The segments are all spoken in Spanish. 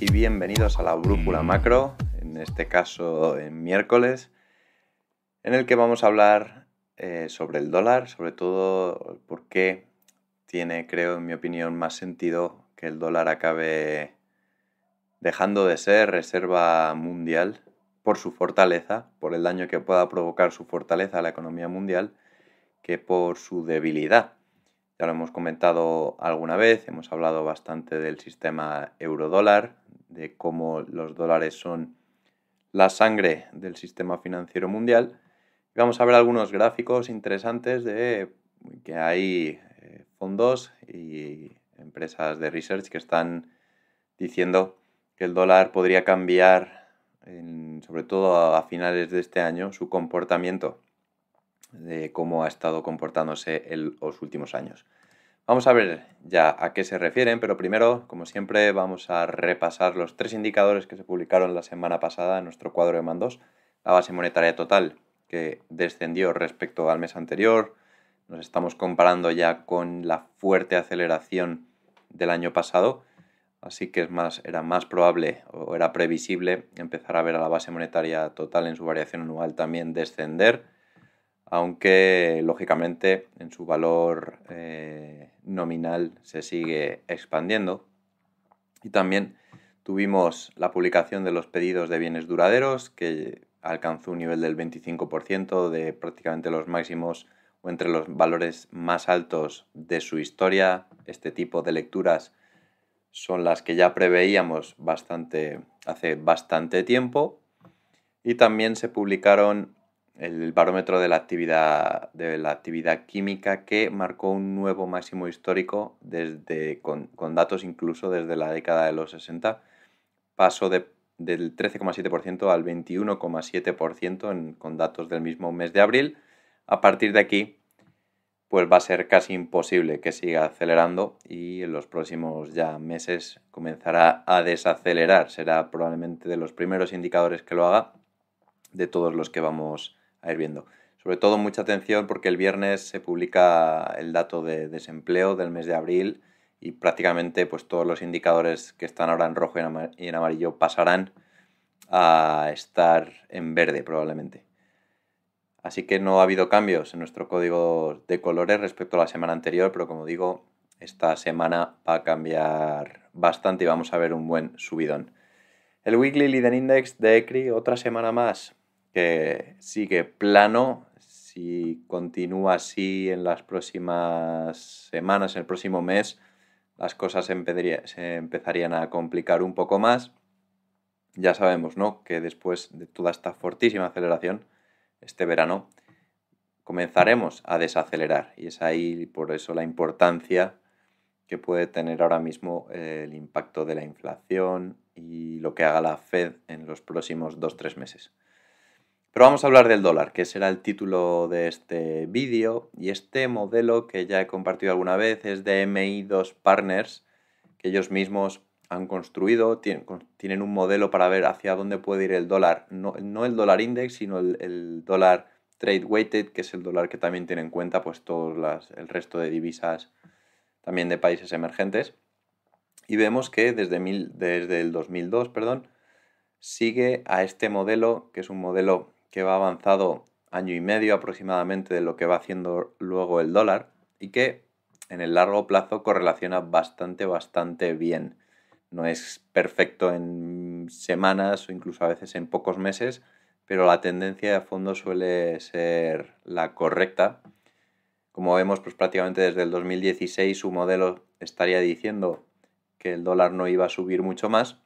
y bienvenidos a la Brújula mm. Macro, en este caso en miércoles, en el que vamos a hablar eh, sobre el dólar, sobre todo por qué tiene, creo, en mi opinión, más sentido que el dólar acabe dejando de ser reserva mundial por su fortaleza, por el daño que pueda provocar su fortaleza a la economía mundial, que por su debilidad. Ya lo hemos comentado alguna vez, hemos hablado bastante del sistema eurodólar, de cómo los dólares son la sangre del sistema financiero mundial. Vamos a ver algunos gráficos interesantes de que hay eh, fondos y empresas de research que están diciendo que el dólar podría cambiar, sobre todo a finales de este año, su comportamiento de cómo ha estado comportándose en los últimos años. Vamos a ver ya a qué se refieren, pero primero, como siempre, vamos a repasar los tres indicadores que se publicaron la semana pasada en nuestro cuadro de mandos. La base monetaria total, que descendió respecto al mes anterior. Nos estamos comparando ya con la fuerte aceleración del año pasado, así que es más, era más probable o era previsible empezar a ver a la base monetaria total en su variación anual también descender aunque lógicamente en su valor eh, nominal se sigue expandiendo. Y también tuvimos la publicación de los pedidos de bienes duraderos, que alcanzó un nivel del 25% de prácticamente los máximos o entre los valores más altos de su historia. Este tipo de lecturas son las que ya preveíamos bastante, hace bastante tiempo. Y también se publicaron el barómetro de la, actividad, de la actividad química que marcó un nuevo máximo histórico desde, con, datos incluso desde la década de los 60. Pasó del 13,7% al 21,7% con datos del mismo mes de abril. A partir de aquí, pues va a ser casi imposible que siga acelerando y en los próximos ya meses comenzará a desacelerar. Será probablemente de los primeros indicadores que lo haga de todos los que vamos a viendo. Sobre todo mucha atención porque el viernes se publica el dato de desempleo del mes de abril y prácticamente pues, todos los indicadores que están ahora en rojo y en amarillo pasarán a estar en verde probablemente. Así que no ha habido cambios en nuestro código de colores respecto a la semana anterior, pero como digo, esta semana va a cambiar bastante y vamos a ver un buen subidón. El Weekly leading Index de ECRI otra semana más que sigue plano. Si continúa así en las próximas semanas, en el próximo mes, las cosas se empezarían a complicar un poco más. Ya sabemos, ¿no? Que después de toda esta fortísima aceleración, este verano, comenzaremos a desacelerar. Y es ahí por eso la importancia que puede tener ahora mismo el impacto de la inflación y lo que haga la Fed en los próximos 2-3 meses. Pero vamos a hablar del dólar, que será el título de este vídeo. Y este modelo que ya he compartido alguna vez es de MI2 Partners, que ellos mismos han construido, tienen un modelo para ver hacia dónde puede ir el dólar, no, el dólar index, sino el, dólar trade weighted, que es el dólar que también tiene en cuenta pues el resto de divisas también de países emergentes. Y vemos que desde, desde el 2002 perdón, sigue a este modelo, que es un modelo que va avanzado año y medio aproximadamente de lo que va haciendo luego el dólar y que en el largo plazo correlaciona bastante, bastante bien. No es perfecto en semanas o incluso a veces en pocos meses, pero la tendencia de fondo suele ser la correcta. Como vemos, pues prácticamente desde el 2016 su modelo estaría diciendo que el dólar no iba a subir mucho más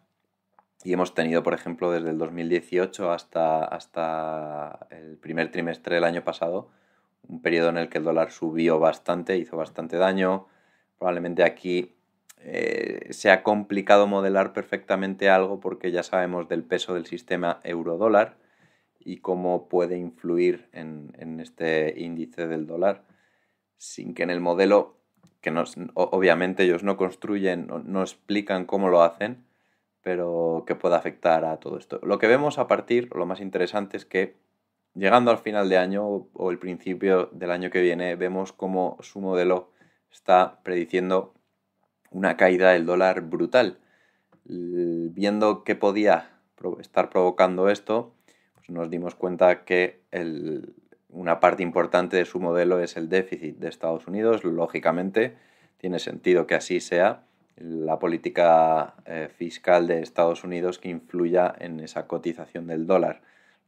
y hemos tenido, por ejemplo, desde el 2018 hasta, hasta el primer trimestre del año pasado, un periodo en el que el dólar subió bastante, hizo bastante daño. Probablemente aquí eh, se ha complicado modelar perfectamente algo porque ya sabemos del peso del sistema euro-dólar y cómo puede influir en, este índice del dólar, sin que en el modelo, que nos, obviamente ellos no construyen, no explican cómo lo hacen, pero que pueda afectar a todo esto. Lo que vemos a partir, lo más interesante es que llegando al final de año o el principio del año que viene, vemos cómo su modelo está prediciendo una caída del dólar brutal. Viendo que podía estar provocando esto, pues nos dimos cuenta que una parte importante de su modelo es el déficit de Estados Unidos. Lógicamente, tiene sentido que así sea la política eh, fiscal de Estados Unidos que influya en esa cotización del dólar.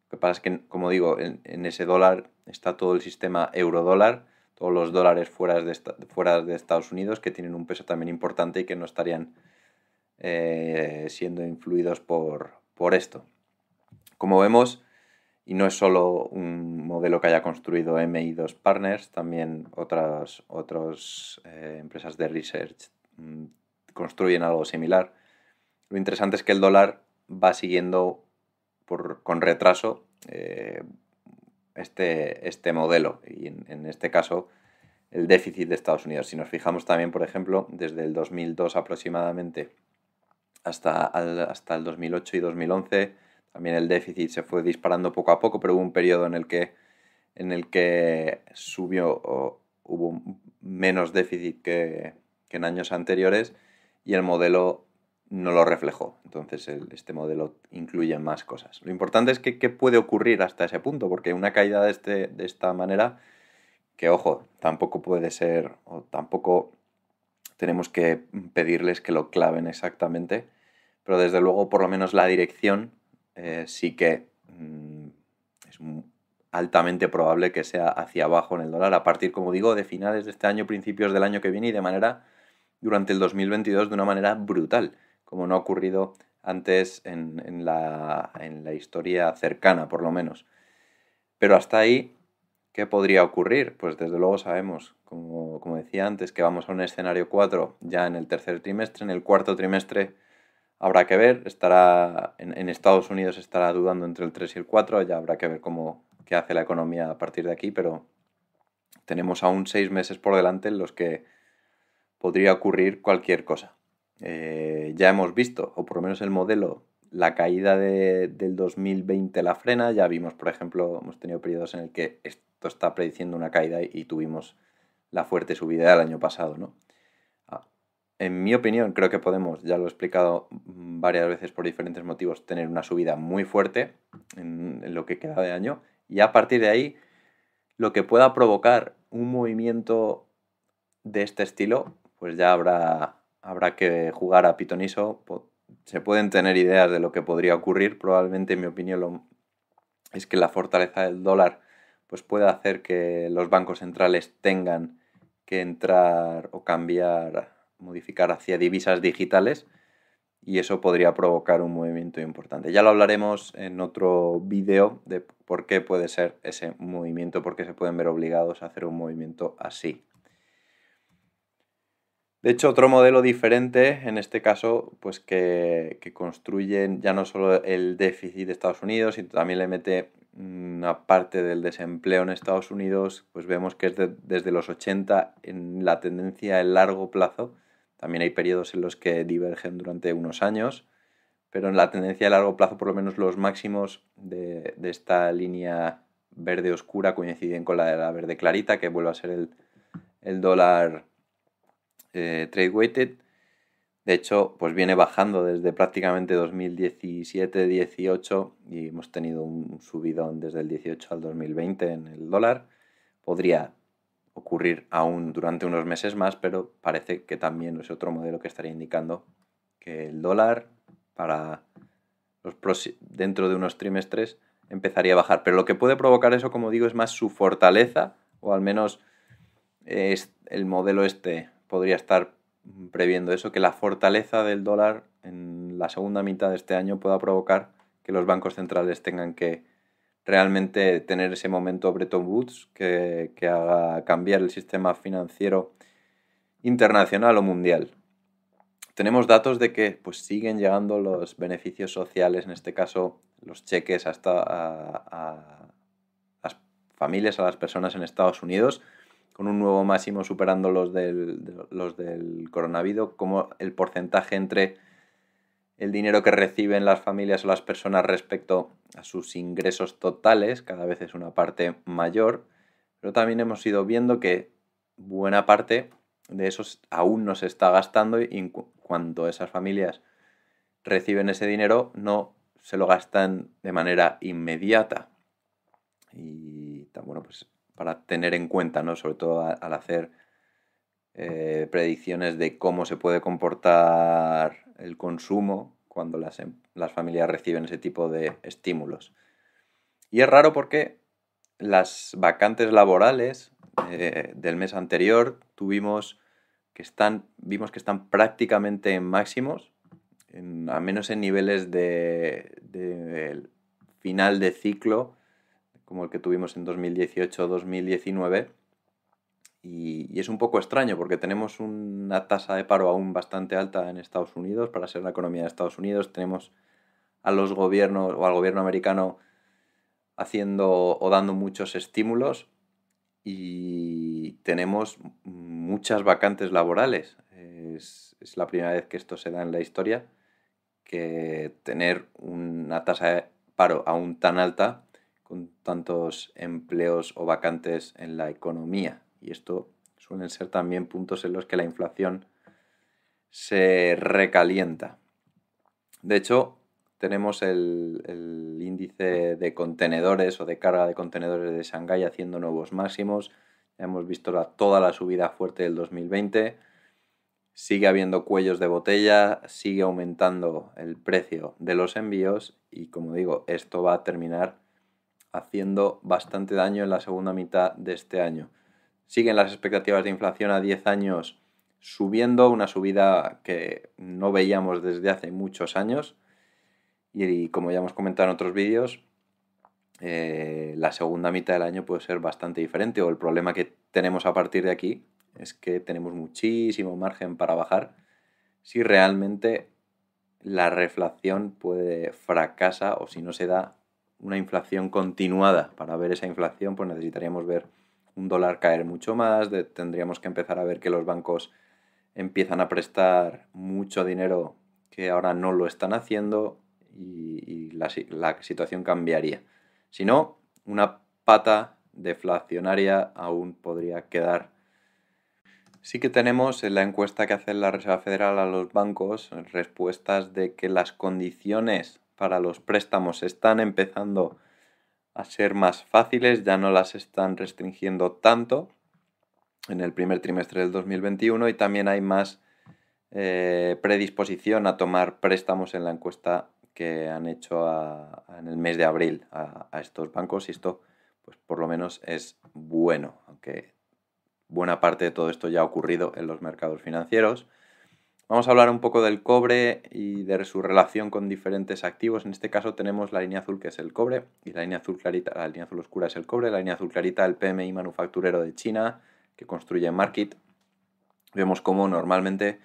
Lo que pasa es que, como digo, en, ese dólar está todo el sistema eurodólar, todos los dólares fuera de, fuera de Estados Unidos que tienen un peso también importante y que no estarían eh, siendo influidos por, por esto. Como vemos, y no es solo un modelo que haya construido MI dos Partners, también otras, eh, empresas de research mm, construyen algo similar. Lo interesante es que el dólar va siguiendo con retraso eh, este, este, modelo y en, este caso el déficit de Estados Unidos. Si nos fijamos también, por ejemplo, desde el 2002 aproximadamente hasta, el 2008 y 2011, también el déficit se fue disparando poco a poco, pero hubo un periodo en el que, en el que subió o hubo menos déficit que en años anteriores y el modelo no lo reflejó. Entonces este modelo incluye más cosas. Lo importante es que qué puede ocurrir hasta ese punto, porque una caída de, este, de esta manera, que ojo, tampoco puede ser, o tampoco tenemos que pedirles que lo claven exactamente, pero desde luego por lo menos la dirección eh, sí que mm, es altamente probable que sea hacia abajo en el dólar, a partir, como digo, de finales de este año, principios del año que viene y de manera durante el 2022 de una manera brutal, como no ha ocurrido antes en, la, historia cercana, por lo menos. Pero hasta ahí, ¿qué podría ocurrir? Pues desde luego sabemos, como, decía antes, que vamos a un escenario 4 ya en el tercer trimestre, en el cuarto trimestre habrá que ver, estará en, Estados Unidos estará dudando entre el 3 y el 4, ya habrá que ver cómo qué hace la economía a partir de aquí, pero tenemos aún seis meses por delante en los que podría ocurrir cualquier cosa. Eh, ya hemos visto, o por lo menos el modelo, la caída del 2020 la frena. Ya vimos, por ejemplo, hemos tenido periodos en el que esto está prediciendo una caída y, tuvimos la fuerte subida del año pasado, ah, En mi opinión, creo que podemos, ya lo he explicado varias veces por diferentes motivos, tener una subida muy fuerte en lo que queda de año y a partir de ahí lo que pueda provocar un movimiento de este estilo pues ya habrá, habrá que jugar a pitoniso. Se pueden tener ideas de lo que podría ocurrir. Probablemente, en mi opinión, es que la fortaleza del dólar pues puede hacer que los bancos centrales tengan que entrar o cambiar, modificar hacia divisas digitales y eso podría provocar un movimiento importante. Ya lo hablaremos en otro vídeo de por qué puede ser ese movimiento, por qué se pueden ver obligados a hacer un movimiento así. De hecho, otro modelo diferente, en este caso, pues que, construyen ya no solo el déficit de Estados Unidos, y también le mete una parte del desempleo en Estados Unidos, pues vemos que es desde los 80 en la tendencia a largo plazo. También hay periodos en los que divergen durante unos años, pero en la tendencia a largo plazo, por lo menos los máximos de, esta línea verde oscura coinciden con la de la verde clarita, que vuelve a ser el dólar eh, trade weighted. De hecho, pues viene bajando desde prácticamente 2017-18 y hemos tenido un subidón desde el 18 al 2020 en el dólar. Podría ocurrir aún durante unos meses más, pero parece que también es otro modelo que estaría indicando que el dólar para los dentro de unos trimestres empezaría a bajar. Pero lo que puede provocar eso, como digo, es más su fortaleza o al menos es el modelo este podría estar mm, previendo eso, que la fortaleza del dólar en la segunda mitad de este año pueda provocar que los bancos centrales tengan que realmente tener ese momento Bretton Woods que, haga cambiar el sistema financiero internacional o mundial. Tenemos datos de que pues, siguen llegando los beneficios sociales, en este caso los cheques hasta a las familias, a las personas en Estados Unidos con un nuevo máximo superando los del, los del coronavirus, como el porcentaje entre el dinero que reciben las familias o las personas respecto a sus ingresos totales, cada vez es una parte mayor, pero también hemos ido viendo que buena parte de eso aún no se está gastando y en cuanto esas familias reciben ese dinero no se lo gastan de manera inmediata. Y bueno, pues para tener en cuenta, ¿no? Sobre todo al hacer eh, predicciones de cómo se puede comportar el consumo cuando em, las, familias reciben ese tipo de estímulos. Y es raro porque las vacantes laborales eh, del mes anterior tuvimos que están, vimos que están prácticamente en máximos, al a menos en niveles de final de ciclo como el que tuvimos en 2018-2019. Y, es un poco extraño porque tenemos una tasa de paro aún bastante alta en Estados Unidos, para ser la economía de Estados Unidos. Tenemos a los gobiernos o al gobierno americano haciendo o dando muchos estímulos y tenemos muchas vacantes laborales. Es, es la primera vez que esto se da en la historia, que tener una tasa de paro aún tan alta con tantos empleos o vacantes en la economía. Y esto suelen ser también puntos en los que la inflación se recalienta. De hecho, tenemos el, índice de contenedores o de carga de contenedores de Shanghái haciendo nuevos máximos. Ya hemos visto toda la subida fuerte del 2020. Sigue habiendo cuellos de botella, sigue aumentando el precio de los envíos y como digo, esto va a terminar haciendo bastante daño en la segunda mitad de este año. Siguen las expectativas de inflación a 10 años subiendo, una subida que no veíamos desde hace muchos años. Y como ya hemos comentado en otros vídeos, eh, la segunda mitad del año puede ser bastante diferente o el problema que tenemos a partir de aquí es que tenemos muchísimo margen para bajar si realmente la reflación puede fracasa o si no se da una inflación continuada. Para ver esa inflación, pues necesitaríamos ver un dólar caer mucho más, tendríamos que empezar a ver que los bancos empiezan a prestar mucho dinero que ahora no lo están haciendo y, la, la, situación cambiaría. Si no, una pata deflacionaria aún podría quedar. Sí que tenemos en la encuesta que hace la Reserva Federal a los bancos respuestas de que las condiciones para los préstamos están empezando a ser más fáciles, ya no las están restringiendo tanto en el primer trimestre del 2021 y también hay más eh, predisposición a tomar préstamos en la encuesta que han hecho en el mes de abril a, a, estos bancos y esto pues por lo menos es bueno, aunque buena parte de todo esto ya ha ocurrido en los mercados financieros. Vamos a hablar un poco del cobre y de su relación con diferentes activos. En este caso tenemos la línea azul que es el cobre y la línea azul clarita, la línea azul oscura es el cobre, la línea azul clarita el PMI manufacturero de China que construye Market. Vemos cómo normalmente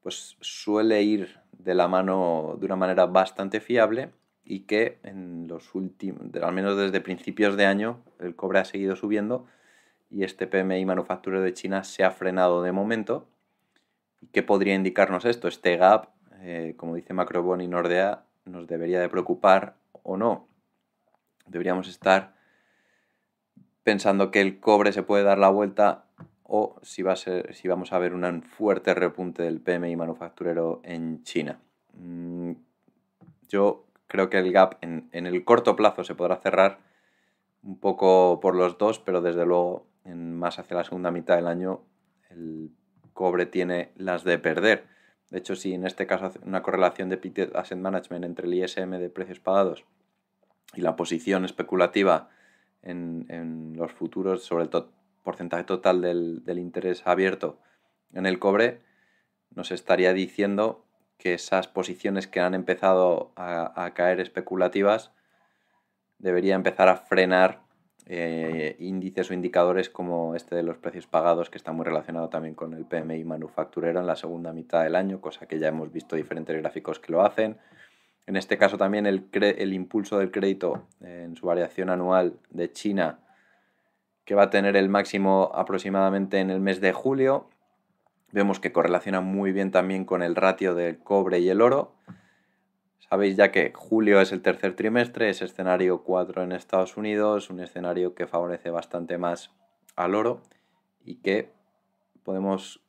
pues suele ir de la mano de una manera bastante fiable y que en los últimos, al menos desde principios de año, el cobre ha seguido subiendo y este PMI manufacturero de China se ha frenado de momento ¿Qué podría indicarnos esto? ¿Este gap, eh, como dice Macrobon y Nordea, nos debería de preocupar o no? Deberíamos estar pensando que el cobre se puede dar la vuelta o si, va a ser, si vamos a ver un fuerte repunte del PMI manufacturero en China. Mm, yo creo que el gap en, el corto plazo se podrá cerrar un poco por los dos, pero desde luego en más hacia la segunda mitad del año el cobre tiene las de perder. De hecho, si en este caso una correlación de pit Asset Management entre el ISM de precios pagados y la posición especulativa en, los futuros sobre el porcentaje total del, interés abierto en el cobre, nos estaría diciendo que esas posiciones que han empezado a, a, caer especulativas debería empezar a frenar eh, índices o indicadores como este de los precios pagados, que está muy relacionado también con el PMI manufacturero en la segunda mitad del año, cosa que ya hemos visto diferentes gráficos que lo hacen. En este caso también el, el impulso del crédito en su variación anual de China, que va a tener el máximo aproximadamente en el mes de julio. Vemos que correlaciona muy bien también con el ratio del cobre y el oro, Sabéis ya que julio es el tercer trimestre, es escenario 4 en Estados Unidos, un escenario que favorece bastante más al oro y que podemos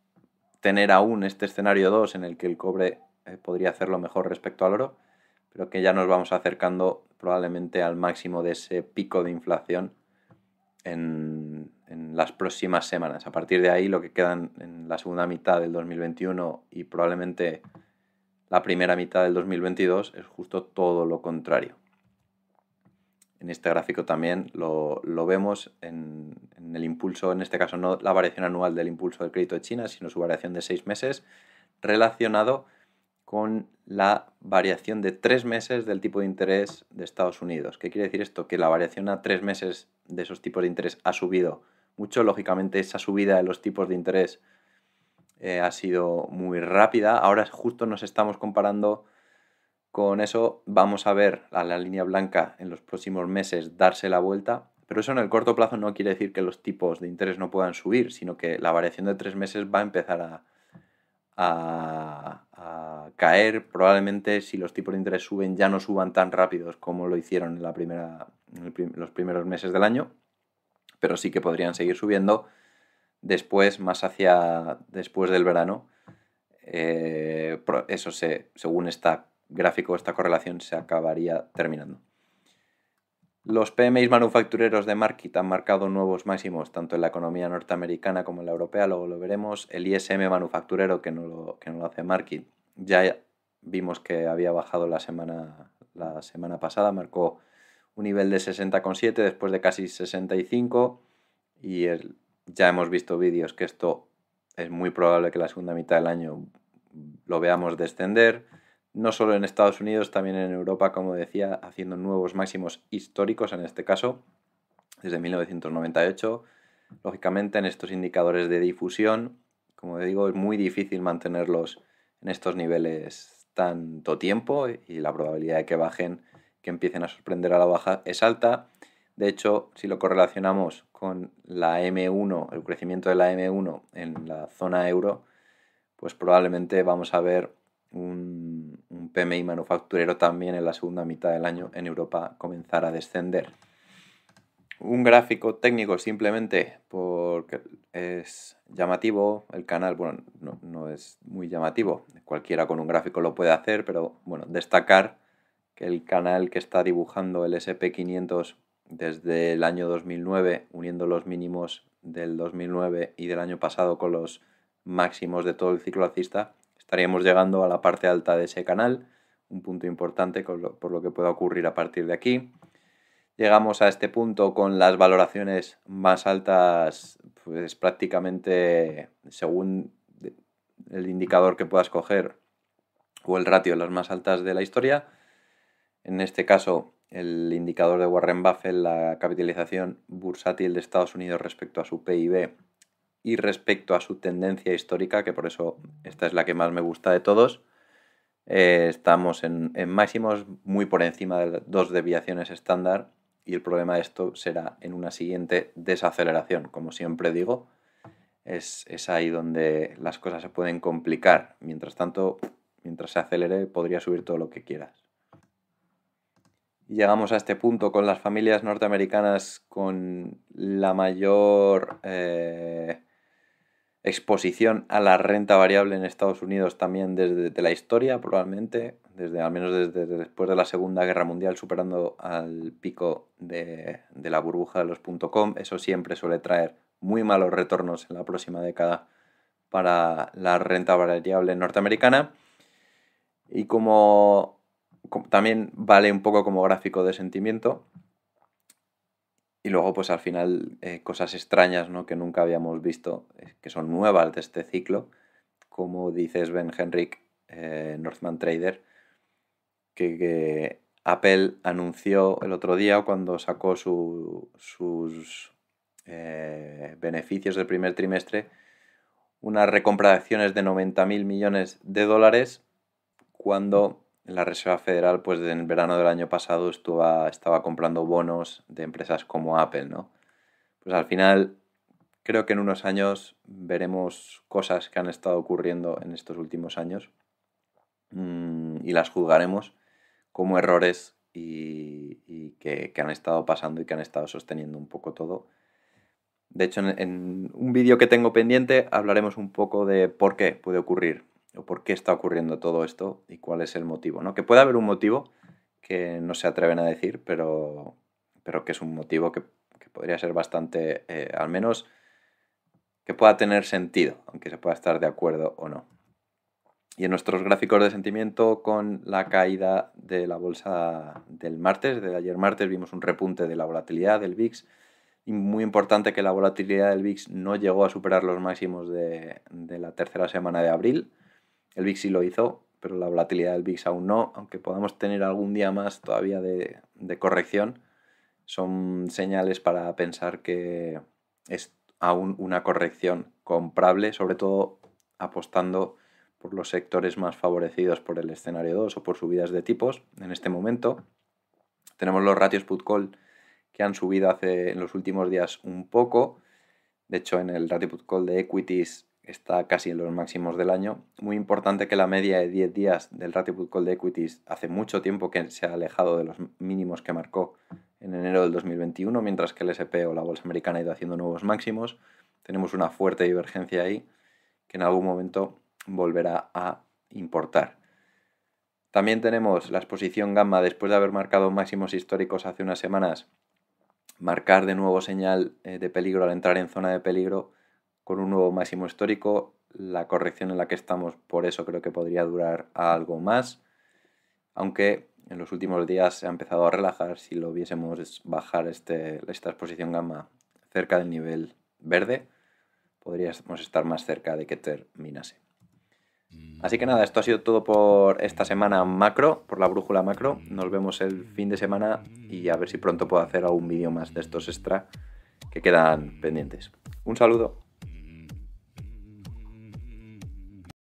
tener aún este escenario 2 en el que el cobre eh, podría hacerlo mejor respecto al oro, pero que ya nos vamos acercando probablemente al máximo de ese pico de inflación en, las próximas semanas. A partir de ahí, lo que quedan en la segunda mitad del 2021 y probablemente la primera mitad del 2022 es justo todo lo contrario. En este gráfico también lo, vemos en, en, el impulso, en este caso no la variación anual del impulso del crédito de China, sino su variación de seis meses, relacionado con la variación de tres meses del tipo de interés de Estados Unidos. ¿Qué quiere decir esto? Que la variación a tres meses de esos tipos de interés ha subido mucho. Lógicamente, esa subida de los tipos de interés eh, ha sido muy rápida. Ahora justo nos estamos comparando con eso. Vamos a ver a la línea blanca en los próximos meses darse la vuelta. Pero eso en el corto plazo no quiere decir que los tipos de interés no puedan subir, sino que la variación de tres meses va a empezar a, caer. Probablemente si los tipos de interés suben ya no suban tan rápidos como lo hicieron en, la primera, en los primeros meses del año, pero sí que podrían seguir subiendo Después, más hacia después del verano, eh, eso se, según este gráfico, esta correlación se acabaría terminando. Los PMIs manufactureros de Market han marcado nuevos máximos tanto en la economía norteamericana como en la europea, luego lo veremos. El ISM manufacturero, que no lo, que no lo hace Market, ya vimos que había bajado la semana, la semana pasada, marcó un nivel de 60,7 después de casi 65 y el, ya hemos visto vídeos que esto es muy probable que la segunda mitad del año lo veamos descender, no solo en Estados Unidos, también en Europa, como decía, haciendo nuevos máximos históricos en este caso, desde 1998. Lógicamente en estos indicadores de difusión, como digo, es muy difícil mantenerlos en estos niveles tanto tiempo y la probabilidad de que bajen, que empiecen a sorprender a la baja es alta. De hecho, si lo correlacionamos con la M1, el crecimiento de la M1 en la zona euro, pues probablemente vamos a ver un, PMI manufacturero también en la segunda mitad del año en Europa comenzar a descender. Un gráfico técnico simplemente porque es llamativo, el canal, bueno, no, no es muy llamativo, cualquiera con un gráfico lo puede hacer, pero bueno, destacar que el canal que está dibujando el SP500 desde el año 2009, uniendo los mínimos del 2009 y del año pasado con los máximos de todo el ciclo alcista, estaríamos llegando a la parte alta de ese canal, un punto importante por lo que pueda ocurrir a partir de aquí. Llegamos a este punto con las valoraciones más altas, pues prácticamente según el indicador que puedas coger o el ratio, las más altas de la historia. En este caso, el indicador de Warren Buffett, la capitalización bursátil de Estados Unidos respecto a su PIB y respecto a su tendencia histórica, que por eso esta es la que más me gusta de todos, eh, estamos en, máximos muy por encima de dos deviaciones estándar y el problema de esto será en una siguiente desaceleración, como siempre digo. es ahí donde las cosas se pueden complicar. Mientras tanto, mientras se acelere, podría subir todo lo que quieras llegamos a este punto con las familias norteamericanas con la mayor eh, exposición a la renta variable en Estados Unidos también desde la historia, probablemente, desde, al menos desde, después de la Segunda Guerra Mundial, superando al pico de, de la burbuja de los .com. Eso siempre suele traer muy malos retornos en la próxima década para la renta variable norteamericana. Y como también vale un poco como gráfico de sentimiento. Y luego, pues al final, eh, cosas extrañas ¿no? que nunca habíamos visto, eh, que son nuevas de este ciclo, como dice Sven Henrik, eh, Northman Trader, que, Apple anunció el otro día cuando sacó sus beneficios del primer trimestre, unas recompra de acciones de 90.000 millones de dólares, cuando en la Reserva Federal, pues en el verano del año pasado estaba comprando bonos de empresas como Apple, ¿no? Pues al final creo que en unos años veremos cosas que han estado ocurriendo en estos últimos años mm, y las juzgaremos como errores y, que, han estado pasando y que han estado sosteniendo un poco todo. De hecho, en, en un vídeo que tengo pendiente hablaremos un poco de por qué puede ocurrir por qué está ocurriendo todo esto y cuál es el motivo. Que puede haber un motivo que no se atreven a decir, pero, que es un motivo que, podría ser bastante, eh, al menos, que pueda tener sentido, aunque se pueda estar de acuerdo o no. Y en nuestros gráficos de sentimiento con la caída de la bolsa del martes, de ayer martes, vimos un repunte de la volatilidad del VIX. Y muy importante que la volatilidad del VIX no llegó a superar los máximos de la tercera semana de abril. El VIX sí lo hizo, pero la volatilidad del VIX aún no, aunque podamos tener algún día más todavía de, corrección, son señales para pensar que es aún una corrección comprable, sobre todo apostando por los sectores más favorecidos por el escenario 2 o por subidas de tipos en este momento. Tenemos los ratios put-call que han subido hace, en los últimos días un poco. De hecho, en el ratio put-call de equities está casi en los máximos del año. Muy importante que la media de 10 días del ratio put call de equities hace mucho tiempo que se ha alejado de los mínimos que marcó en enero del 2021, mientras que el SP o la bolsa americana ha ido haciendo nuevos máximos. Tenemos una fuerte divergencia ahí que en algún momento volverá a importar. También tenemos la exposición gamma después de haber marcado máximos históricos hace unas semanas, marcar de nuevo señal eh, de peligro al entrar en zona de peligro con un nuevo máximo histórico. La corrección en la que estamos, por eso creo que podría durar algo más. Aunque en los últimos días se ha empezado a relajar, si lo viésemos bajar este, esta exposición gamma cerca del nivel verde, podríamos estar más cerca de que terminase. Mm. Así que nada, esto ha sido todo por esta semana macro, por la brújula macro. Nos vemos el fin de semana y a ver si pronto puedo hacer algún vídeo más de estos extra que quedan pendientes. Un saludo.